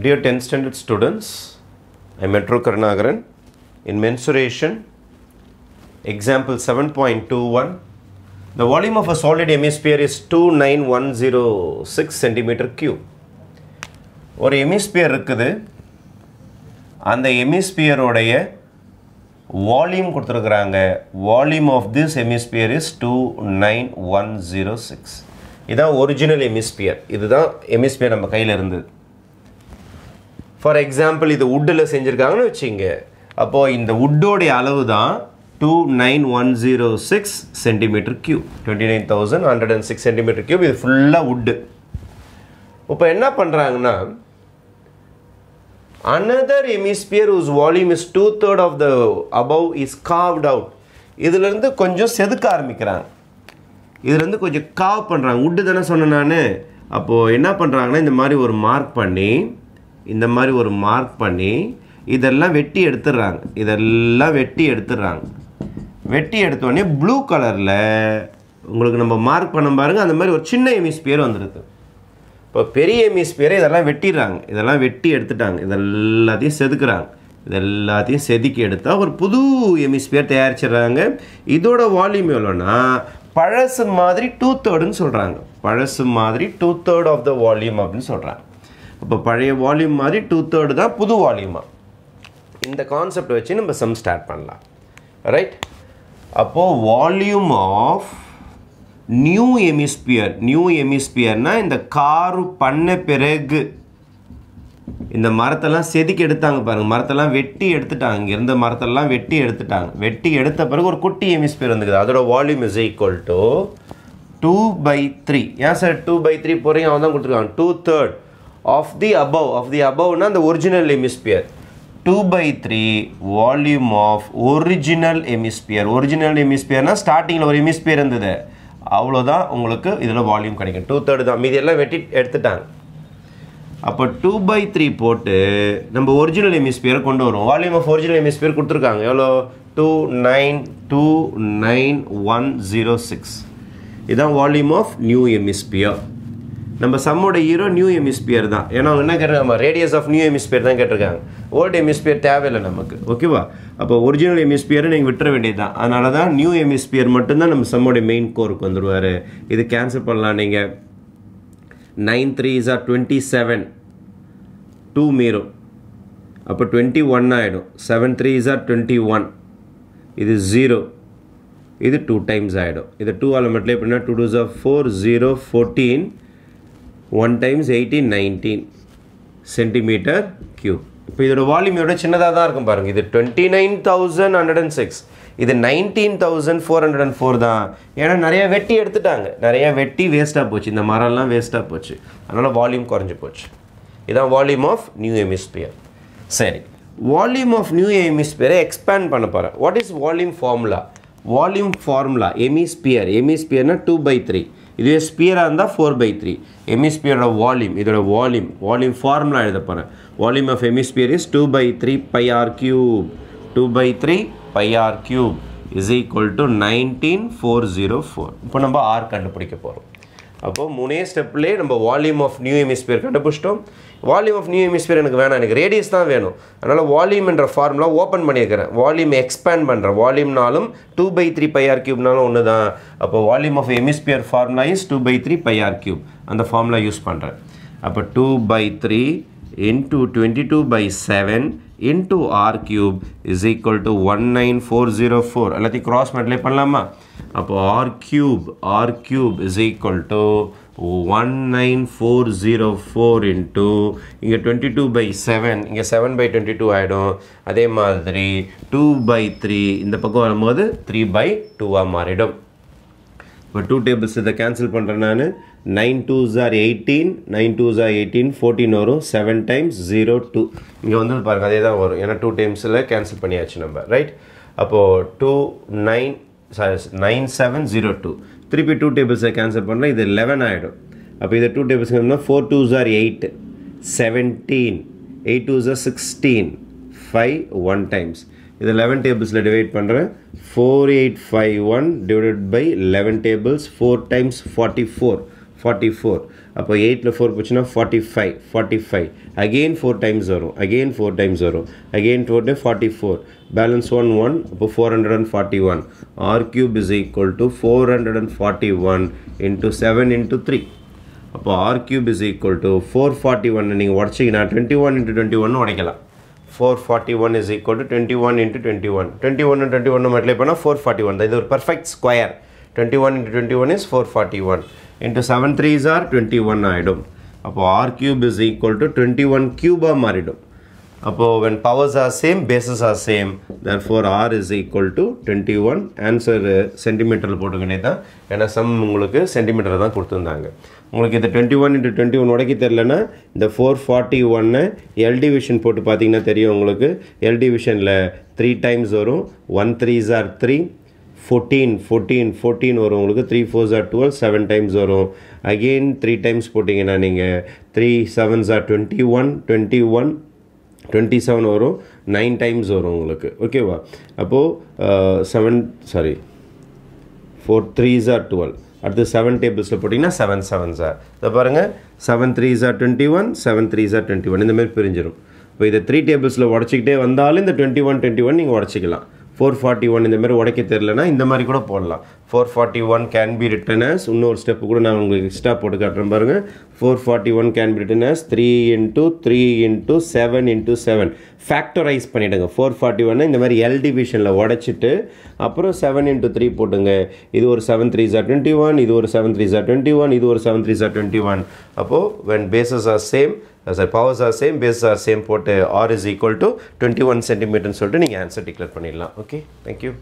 Dear 10th standard students, I am Metro Karnagaran. In mensuration, example 7.21, the volume of a solid hemisphere is 29106 cm3. One hemisphere hemisphere இருக்குது அந்த எமிஸ்பியருடைய volume கொடுத்துருக்குறாங்க volume is this hemisphere is two nine one zero six இதுதான் original hemisphere for example இது வுட்டில் செஞ்சுருக்காங்கன்னு வச்சுங்க அப்போது இந்த வுட்டோடைய அளவு தான் two nine one zero six centimetre cube twenty nine thousand hundred and six centimetre cube இது ஃபுல்லாக வுட்டு இப்போ என்ன பண்ணுறாங்கன்னா அனதர் எமிஸ்பியர் உஸ் volume is two third of the above is carved out இதுலேருந்து கொஞ்சம் செதுக்க ஆரம்பிக்கிறாங்க இதுலேருந்து கொஞ்சம் காவ் பண்ணுறாங்க வுட்டு தானே சொன்னேன் நான் அப்போது என்ன பண்ணுறாங்கன்னா இந்த மாதிரி ஒரு மார்க் பண்ணி இந்த மாதிரி ஒரு மார்க் பண்ணி இதெல்லாம் வெட்டி எடுத்துடுறாங்க இதெல்லாம் வெட்டி எடுத்துடுறாங்க வெட்டி எடுத்தோடனே ப்ளூ கலரில் உங்களுக்கு நம்ம மார்க் பண்ண பாருங்கள் அந்த மாதிரி ஒரு சின்ன எமிஸ்பியர் வந்துடுது இப்போ பெரிய எமிஸ்பியரை இதெல்லாம் வெட்டிடுறாங்க இதெல்லாம் வெட்டி எடுத்துட்டாங்க இதெல்லாத்தையும் செதுக்குறாங்க இதெல்லாத்தையும் செதுக்கி எடுத்தால் ஒரு புது எமிஸ்பியர் தயாரிச்சிடுறாங்க இதோட வால்யூம் எவ்வளோன்னா பழசு மாதிரி டூ தேர்டுன்னு சொல்கிறாங்க பழசு மாதிரி two third of the volume அப்படின்னு சொல்கிறாங்க அப்போ பழைய வால்யூம் மாதிரி டூ தேர்டு தான் புது வால்யூமாக இந்த கான்செப்ட் வச்சு நம்ம சம் ஸ்டார்ட் பண்ணலாம் ரைட் அப்போது volume of new hemisphere new எமிஸ்பியர்னால் இந்த காரு பண்ண பிறகு இந்த மரத்தெல்லாம் செதுக்கி எடுத்தாங்க பாருங்கள் மரத்தெல்லாம் வெட்டி எடுத்துட்டாங்க இங்கே இருந்த மரத்தெல்லாம் வெட்டி எடுத்துட்டாங்க வெட்டி எடுத்த பிறகு ஒரு குட்டி எமிஸ்பியர் வந்துக்குது அதோட volume is equal to two by three ஏன் சார் டூ பை த்ரீ போகிறீங்க அவன் தான் கொடுத்துருக்காங்க two third of the above of the அபவ்னா அந்த original hemisphere two by three volume of original hemisphere original எமிஸ்பியர்னால் ஸ்டார்டிங்கில் ஒரு எமிஸ்பியர் இருந்தது அவ்வளோதான் உங்களுக்கு இதில் வால்யூம் கிடைக்கும் டூ தேர்டு தான் மீதி எல்லாம் வெட்டி எடுத்துட்டாங்க அப்போ டூ பை த்ரீ போட்டு நம்ம ஒரிஜினல் எமிஸ்பியரை கொண்டு வரும் வால்யூம் ஆஃப் ஒரிஜினல் எமிஸ்பியர் கொடுத்துருக்காங்க எவ்வளோ two nine two nine one zero six இதுதான் வால்யூம் ஆஃப் நியூ எமிஸ்பியர் நம்ம சம்மோட ஹீரோ நியூ எமிஸ்பியர் தான் ஏன்னா அவங்க என்ன நம்ம ரேடியஸ் ஆஃப் நியூ எமிஸ்பியர் தான் கேட்டிருக்காங்க ஓல்டு எமிஸ்பியர் தேவையில்லை நமக்கு ஓகேவா அப்போ ஒரிஜினல் எமிஸ்பியரை நீங்கள் விட்டுற வேண்டியது தான் அதனால தான் நியூ எமிஸ்பியர் மட்டும்தான் நம்ம சம்மோட மெயின் கோருக்கு வந்துடுவார் இது கேன்சல் பண்ணலாம் நீங்கள் nine threes are twenty seven two zero அப்போ டுவெண்ட்டி ஒன் ஆகிடும் seven threes are twenty one இது ஜீரோ இது டூ டைம்ஸ் ஆகிடும் இது டூ ஆலமெண்ட்லேயே எப்படின்னா two two are four zero fourteen one times eighteen nineteen centimetre cube இப்போ இதோட வால்யூம் இதோட சின்னதாக தான் இருக்கும் பாருங்கள் இது twenty nine thousand hundred and six இது nineteen thousand four hundred and four தான் ஏன்னா நிறையா வெட்டி எடுத்துட்டாங்க நிறையா வெட்டி வேஸ்ட்டாக போச்சு இந்த மரம்லாம் வேஸ்ட்டாக போச்சு அதனால் வால்யூம் குறைஞ்சி போச்சு இதுதான் வால்யூம் ஆஃப் நியூ எமிஸ்பியர் சரி வால்யூம் ஆஃப் நியூ எமிஸ்பியரை எக்ஸ்பேண்ட் பண்ண போகிறேன் what is volume formula volume formula hemisphere எமிஸ்பியர்னால் டூ பை த்ரீ இதுவே ஸ்பியராக இருந்தால் ஃபோர் பை த்ரீ எமிஸ்பியரோட வால்யூம் இதோட வால்யூம் வால்யூம் ஃபார்முலா எழுத போகிறேன் volume of hemisphere is two by three by R cube two by three by R cube is equal to nineteen four zero four இப்போ நம்ம R கண்டுபிடிக்க போகிறோம் அப்போ மூணே ஸ்டெப்லேயே நம்ம வால்யூம் ஆஃப் நியூ எமிஸ்பியர் கண்டுபிடிச்சிட்டோம் வால்யூம் ஆஃப் நியூ எமிஸ்பியர் எனக்கு வேணாம் எனக்கு ரேடியஸ் தான் வேணும் அதனால் வால்யூம்ன்ற ஃபார்முலா ஓப்பன் பண்ணியிருக்கிறேன் வால்யூம் எக்ஸ்பேண்ட் பண்ணுறேன் வால்யூம்னாலும் two by three by R கியூப்னாலும் ஒன்று தான் அப்போ volume of hemisphere formula is two by three by R cube அந்த ஃபார்முலா யூஸ் பண்ணுறேன் அப்போ two by three into twenty two by seven into R cube is equal to one nine four zero four எல்லாத்தையும் cross multiply பண்ணலாமா அப்போது R cube R cube is equal to one nine four zero four into இங்கே twenty two by seven இங்கே seven by two அதே மாதிரி two by three இந்த பக்கம் வரும்போது த்ரீ பை டூவாக மாறிடும் இப்போ டூ டேபிள்ஸ் இதை கேன்சல் பண்ணுறேன் நான் nine two are eighteen nine two are eighteen fourteen வரும் செவன் டைம்ஸ் ஜீரோ டூ இங்கே வந்து பாருங்கள் அதே தான் வரும் ஏன்னா டூ டைம்ஸில் கேன்சல் பண்ணியாச்சு நம்ம ரைட் அப்போது two nine nine seven zero two திருப்பி டூ டேபிள்ஸை கேன்சல் பண்ணால் இது லெவன் ஆகிடும் அப்போ இது டூ டேபிள்ஸ் இருந்தால் four two are eight seventeen eight two are sixteen five one times இது லெவன் டேபிள்ஸில் டிவைட் பண்ணுறேன் four eight five one divided by eleven tables four times forty four forty four அப்போ எயிட்டில் four போச்சுன்னா forty five forty five again four times வரும் again four times வரும் again four டே forty four balance one one அப்போ four hundred and forty one R cube is equal to four hundred and forty one into seven into three அப்போ R cube is equal to four forty one நீங்கள் உடச்சிங்கன்னா twenty one into twenty one உடைக்கலாம் four forty one is equal to twenty one into twenty one twenty one twenty one மட்டிலே போனால் four forty one தான் இது ஒரு perfect square twenty one into twenty one is four forty one into seven threes are twenty one ஆகிடும் அப்போது R cube is equal to twenty one கியூபாக மாறிடும் அப்போது when powers are same bases are same therefore R is equal to twenty one answer சென்டிமீட்டரில் போட்டுக்கிட்டே தான் ஏன்னா some உங்களுக்கு சென்டிமீட்டரில் தான் கொடுத்துருந்தாங்க உங்களுக்கு இந்த twenty one into twenty one உடைக்க தெரிலனா இந்த ஃபோர் ஃபார்ட்டி ஒன்று எல் டிவிஷன் போட்டு பார்த்தீங்கன்னா தெரியும் உங்களுக்கு எல் டிவிஷனில் த்ரீ டைம்ஸ் வரும் one threes are three fourteen fourteen fourteen வரும் உங்களுக்கு three four are twelve seven times வரும் அகெயின் த்ரீ டைம்ஸ் போட்டிங்கன்னா நீங்கள் three seven are twenty one twenty one twenty seven வரும் நைன் டைம்ஸ் வரும் உங்களுக்கு ஓகேவா அப்போது seven sorry four three are twelve அடுத்து செவன் டேபிள்ஸில் போட்டிங்கன்னா செவன் செவன் சார் இதை பாருங்கள் seven three are twenty one seven three are twenty one இந்தமாரி பிரிஞ்சிடும் இப்போ இதை த்ரீ டேபிள்ஸில் உடச்சிக்கிட்டே வந்தாலும் இந்த டுவெண்ட்டி ஒன் டுவெண்ட்டி ஒன் நீங்கள் உடச்சிக்கலாம் ஃபோர் ஃபார்ட்டி ஒன் இந்த மாதிரி உடைக்க தெரிலனா இந்த மாதிரி கூட போடலாம் four forty one can be written as இன்னொரு ஸ்டெப்பு கூட நான் உங்களுக்கு எக்ஸ்ட்ரா போட்டு காட்டுறேன் பாருங்கள் four forty one can be written as three into three into seven into seven factorise பண்ணிவிடுங்க ஃபோர் ஃபார்ட்டி ஒன் இந்த மாதிரி எல் டிவிஷனில் உடச்சிட்டு அப்புறம் செவன் இன்ட்டு த்ரீ போட்டுங்க இது ஒரு seven three are twenty one இது ஒரு seven three are twenty one இது ஒரு seven three are twenty one அப்போது when bases are same sir powers are same bases are same போட்டு r is equal to twenty one சென்டிமீட்டர்னு சொல்லிட்டு நீங்கள் answer declare பண்ணிடலாம் ஓகே தேங்க்யூ